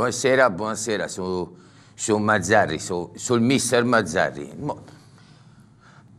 Buonasera, buonasera, sono, sono Mazzarri, sono, sono, mister Mazzarri.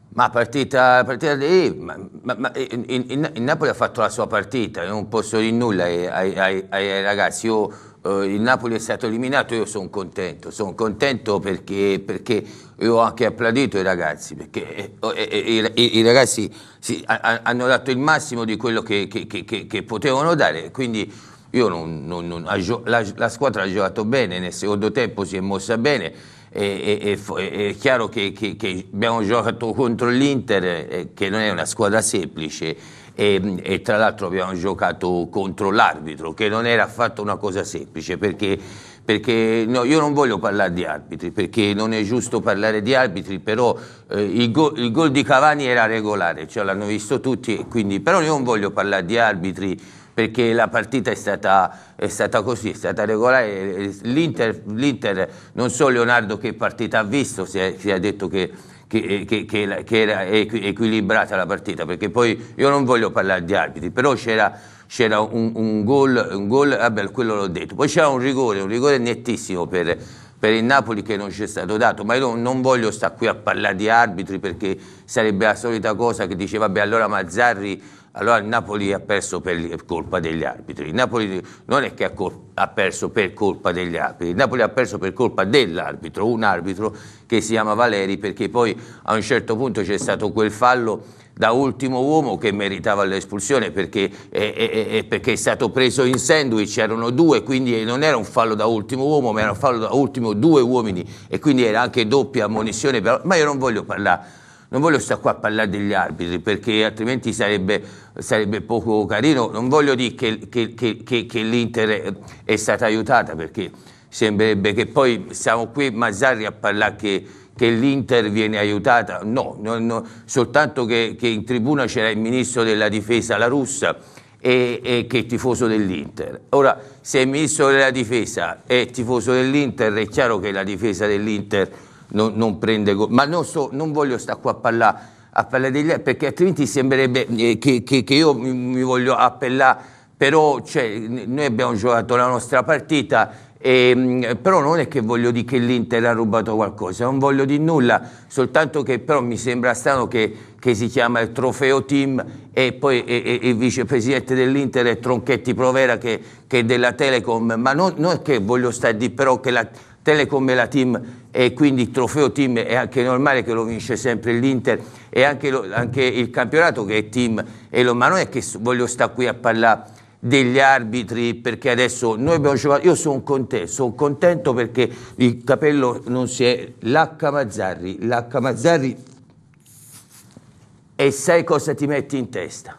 Ma partita, partita di... Ma, ma, ma eh, in, in, in, Napoli ha fatto la sua partita, non posso dire nulla ai, ai, ai ragazzi. Io, eh, il Napoli è stato eliminato, io sono contento. Sono contento perché, perché io ho anche applaudito i ragazzi, perché eh, oh, eh, eh, i, i, ragazzi sì, a, hanno dato il massimo di quello che, che, che, che potevano dare. Quindi non, non, non, la, la, squadra ha giocato bene, nel secondo tempo si è mossa bene. E, e, e, è chiaro che, che, che, abbiamo giocato contro l'Inter, eh, che non è una squadra semplice, e, e, tra l'altro abbiamo giocato contro l'arbitro, che non era affatto una cosa semplice, perché, perché no, io non voglio parlare di arbitri, perché non è giusto parlare di arbitri, però eh, il, go, il gol di Cavani era regolare, cioè l'hanno visto tutti, quindi, però io non voglio parlare di arbitri perché la partita è stata, è stata così, è stata regolare. L'Inter, L'Inter, non so Leonardo che partita ha visto, si è, si è detto che che, eh, che, che, era equilibrata la partita, perché poi io non voglio parlare di arbitri, però c'era, c'era un, un, gol, un gol vabbè, quello l'ho detto, poi c'era un rigore, un rigore nettissimo per, per il Napoli che non ci è stato dato, ma io non voglio stare qui a parlare di arbitri perché sarebbe la solita cosa che dice vabbè allora Mazzarri allora il Napoli ha perso per colpa degli arbitri. Il Napoli non è che ha, col- ha, perso per colpa degli arbitri, il Napoli ha perso per colpa dell'arbitro, un arbitro che si chiama Valeri perché poi a un certo punto c'è stato quel fallo da ultimo uomo che meritava l'espulsione perché, eh, eh, perché è stato preso in sandwich, erano due, quindi non era un fallo da ultimo uomo, ma era un fallo da ultimo due uomini e quindi era anche doppia ammonizione, ma io non voglio parlare non voglio stare qua a parlare degli arbitri perché altrimenti sarebbe, sarebbe poco carino, non voglio dire che, che, che, che l'Inter è stata aiutata perché sembrerebbe che poi siamo qui Mazzarri a parlare che, che l'Inter viene aiutata, no, no, no soltanto che, che, in tribuna c'era il ministro della difesa, la russa, e, e, che è tifoso dell'Inter. Ora, se il ministro della difesa è tifoso dell'Inter, è chiaro che la difesa dell'Inter è non, non prende gol. Ma non, so, non voglio stare qua a parlare, a parlare degli, altri, perché altrimenti sembrerebbe eh, che, che, che io mi, mi voglio appellare, però cioè, noi abbiamo giocato la nostra partita e, ehm, però non è che voglio dire che l'Inter ha rubato qualcosa, non voglio dire nulla, soltanto che però mi sembra strano che, che si chiama il trofeo team e poi e, e il vicepresidente dell'Inter è Tronchetti Provera che, che, è della Telecom, ma non, non è che voglio stare di però che la Telecom è la team e quindi il trofeo team è anche normale che lo vince sempre l'Inter e anche, lo, anche il campionato che è team Elon, ma non è che voglio stare qui a parlare degli arbitri perché adesso noi abbiamo giocato io sono contento, sono contento perché il capello non si è l'H Mazzarri, l'H Mazzarri e sai cosa ti metti in testa